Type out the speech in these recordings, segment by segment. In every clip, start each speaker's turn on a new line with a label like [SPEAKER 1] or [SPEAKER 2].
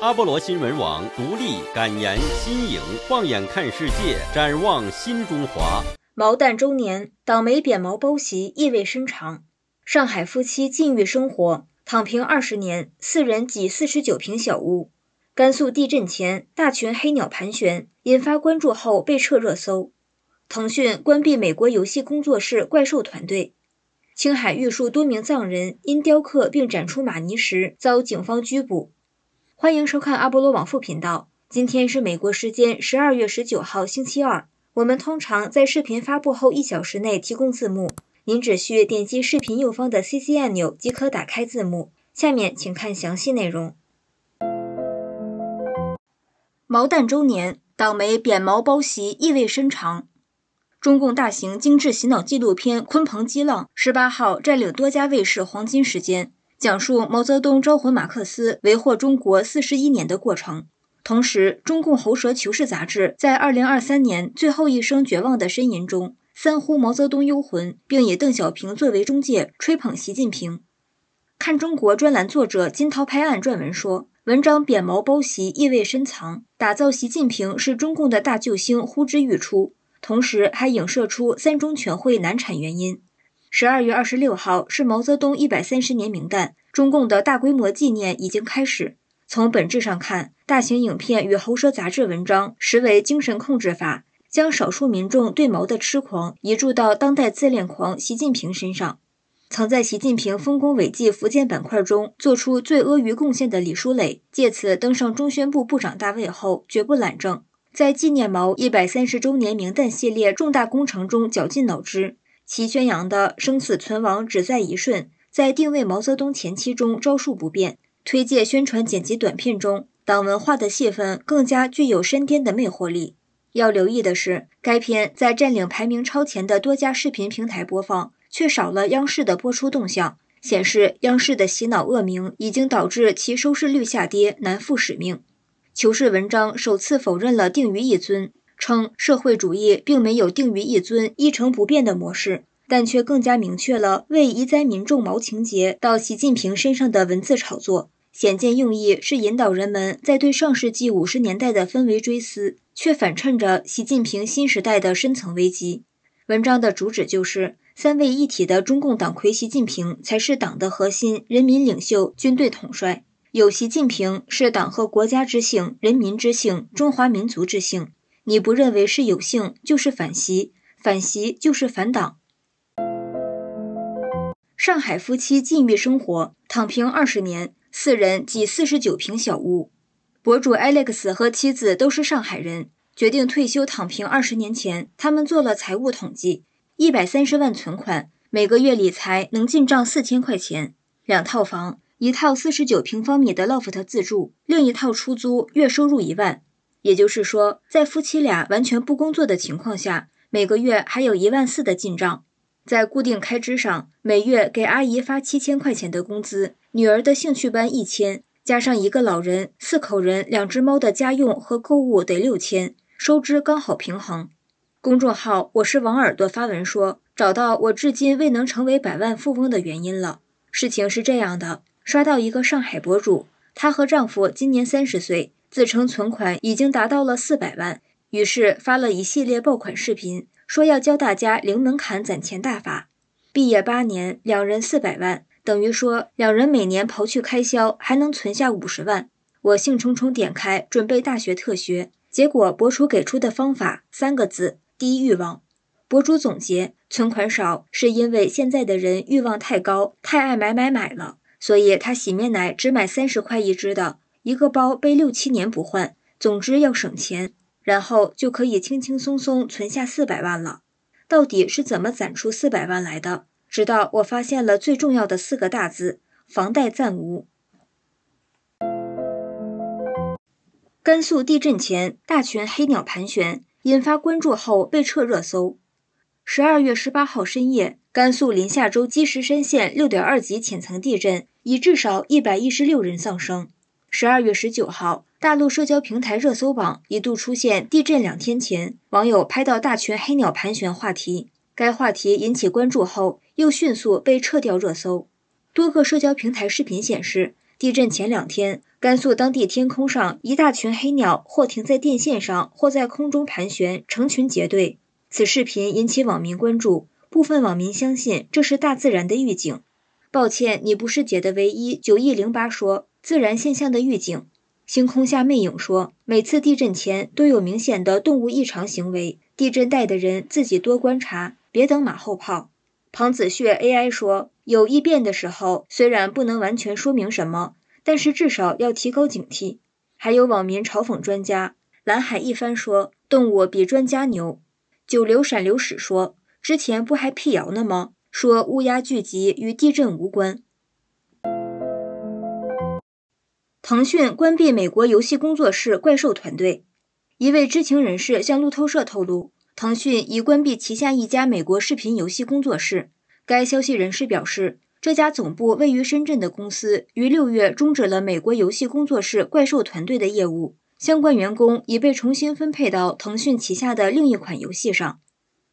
[SPEAKER 1] 阿波罗新闻网独立感言，新颖，放眼看世界，展望新中华。毛蛋周年倒霉扁毛包席意味深长。上海夫妻禁欲生活躺平二十年，四人挤四十九平小屋。甘肃地震前大群黑鸟盘旋，引发关注后被撤热搜。腾讯关闭美国游戏工作室怪兽团队。青海玉树多名藏人因雕刻并展出玛尼石遭警方拘捕。欢迎收看阿波罗往复频道。今天是美国时间十二月十九号星期二。我们通常在视频发布后一小时内提供字幕，您只需点击视频右方的 CC 按钮即可打开字幕。下面请看详细内容。毛蛋周年，党媒扁毛包席意味深长。中共大型精致洗脑纪录片《鲲鹏激浪》十八号占领多家卫视黄金时间。讲述毛泽东招魂，马克思为祸中国四十一年的过程。同时，中共喉舌《求是》杂志在二零二三年最后一声绝望的呻吟中，三呼毛泽东幽魂，并以邓小平作为中介吹捧习近平。看中国专栏作者金涛拍案撰文说，文章贬毛褒席，意味深藏，打造习近平是中共的大救星呼之欲出，同时还影射出三中全会难产原因。十二月二十六号是毛泽东一百三十年名旦，中共的大规模纪念已经开始。从本质上看，大型影片与喉舌杂志文章实为精神控制法，将少数民众对毛的痴狂移注到当代自恋狂习近平身上。曾在习近平丰功伟绩福建板块中做出最阿谀贡献的李书磊，借此登上中宣部部长大位后，绝不懒政，在纪念毛一百三十周年名旦系列重大工程中绞尽脑汁。其宣扬的生死存亡只在一瞬，在定位毛泽东前期中招数不变，推介宣传剪辑短片中，党文化的戏份更加具有深颠魅惑力。要留意的是，该片在占领排名超前的多家视频平台播放，却少了央视的播出动向，显示央视的洗脑恶名已经导致其收视率下跌，难负使命。求是文章首次否认了定于一尊。称社会主义并没有定于一尊、一成不变的模式，但却更加明确了为移栽民众毛情节到习近平身上的文字炒作，显见用意是引导人们在对上世纪五十年代的氛围追思，却反衬着习近平新时代的深层危机。文章的主旨就是，三位一体的中共党魁习近平才是党的核心、人民领袖、军队统帅。有习近平是党和国家之幸、人民之幸、中华民族之幸。你不认为是有幸，就是反袭；反袭就是反党。上海夫妻禁欲生活躺平二十年，四人挤四十九平小屋。博主 Alex 和妻子都是上海人，决定退休躺平二十年前，他们做了财务统计：一百三十万存款，每个月理财能进账四千块钱；两套房，一套四十九平方米的 loft 自住，另一套出租，月收入一万。也就是说，在夫妻俩完全不工作的情况下，每个月还有一万四的进账。在固定开支上，每月给阿姨发七千块钱的工资，女儿的兴趣班一千，加上一个老人，四口人，两只猫的家用和购物得六千，收支刚好平衡。公众号我是王耳朵发文说，找到我至今未能成为百万富翁的原因了。事情是这样的，刷到一个上海博主，她和丈夫今年三十岁。自称存款已经达到了四百万，于是发了一系列爆款视频，说要教大家零门槛攒钱大法。毕业八年，两人四百万，等于说两人每年刨去开销，还能存下五十万。我兴冲冲点开，准备大学特学，结果博主给出的方法三个字：低欲望。博主总结，存款少是因为现在的人欲望太高，太爱买买买了，所以他洗面奶只买三十块一支的。一个包背六七年不换，总之要省钱，然后就可以轻轻松松存下四百万了。到底是怎么攒出四百万来的？直到我发现了最重要的四个大字：房贷暂无。甘肃地震前，大群黑鸟盘旋，引发关注后被撤热搜。十二月十八号深夜，甘肃临夏州积石山县六点二级浅层地震，已至少一百一十六人丧生。十二月十九号，大陆社交平台热搜榜一度出现“地震两天前，网友拍到大群黑鸟盘旋”话题。该话题引起关注后，又迅速被撤掉热搜。多个社交平台视频显示，地震前两天，甘肃当地天空上一大群黑鸟，或停在电线上，或在空中盘旋，成群结队。此视频引起网民关注，部分网民相信这是大自然的预警。抱歉，你不是姐的唯一。九亿零八说。自然现象的预警，星空下魅影说，每次地震前都有明显的动物异常行为。地震带的人自己多观察，别等马后炮。庞子旭 AI 说，有异变的时候，虽然不能完全说明什么，但是至少要提高警惕。还有网民嘲讽专家，蓝海一番说，动物比专家牛。九流闪流史说，之前不还辟谣呢吗？说乌鸦聚集与地震无关。腾讯关闭美国游戏工作室怪兽团队，一位知情人士向路透社透露，腾讯已关闭旗下一家美国视频游戏工作室。该消息人士表示，这家总部位于深圳的公司于六月终止了美国游戏工作室怪兽团队的业务，相关员工已被重新分配到腾讯旗下的另一款游戏上。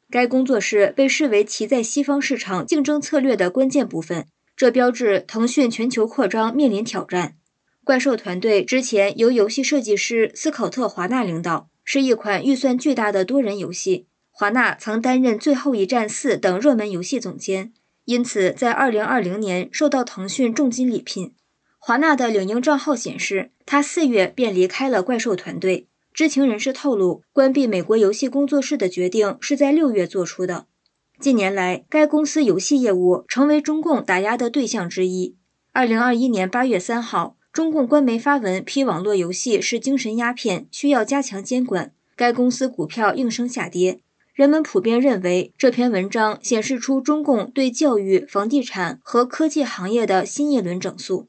[SPEAKER 1] 该工作室被视为其在西方市场竞争策略的关键部分，这标志腾讯全球扩张面临挑战。怪兽团队之前由游戏设计师斯考特·华纳领导，是一款预算巨大的多人游戏。华纳曾担任《最后一战4》等热门游戏总监，因此在2020年受到腾讯重金礼聘。华纳的领英账号显示，他四月便离开了怪兽团队。知情人士透露，关闭美国游戏工作室的决定是在六月做出的。近年来，该公司游戏业务成为中共打压的对象之一。2021年8月3号。中共官媒发文批网络游戏是精神鸦片，需要加强监管。该公司股票应声下跌。人们普遍认为，这篇文章显示出中共对教育、房地产和科技行业的新一轮整肃。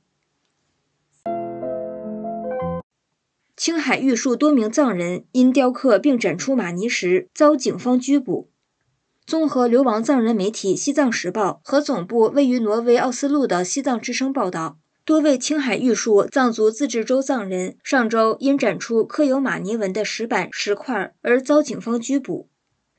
[SPEAKER 1] 青海玉树多名藏人因雕刻并展出玛尼石遭警方拘捕。综合流亡藏人媒体《西藏时报》和总部位于挪威奥斯陆的《西藏之声》报道。多位青海玉树藏族自治州藏人上周因展出刻有玛尼文的石板石块而遭警方拘捕。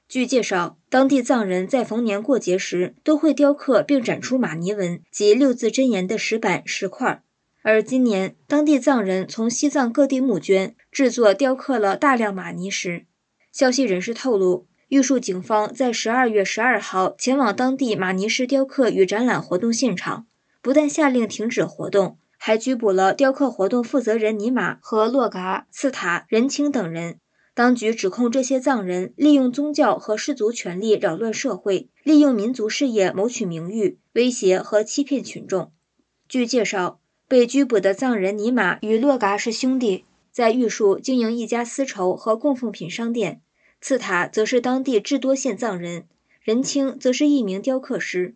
[SPEAKER 1] 据介绍，当地藏人在逢年过节时都会雕刻并展出玛尼文及六字真言的石板石块，而今年当地藏人从西藏各地募捐制作雕刻了大量玛尼石。消息人士透露，玉树警方在十二月十二号前往当地玛尼石雕刻与展览活动现场。不但下令停止活动，还拘捕了雕刻活动负责人尼玛和洛嘎、茨塔、仁青等人。当局指控这些藏人利用宗教和氏族权力扰乱社会，利用民族事业谋取名誉，威胁和欺骗群众。据介绍，被拘捕的藏人尼玛与洛嘎是兄弟，在玉树经营一家丝绸和供奉品商店；次塔则是当地智多县藏人，仁青则是一名雕刻师。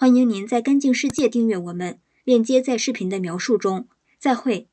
[SPEAKER 1] 欢迎您在干净世界订阅我们，链接在视频的描述中。再会。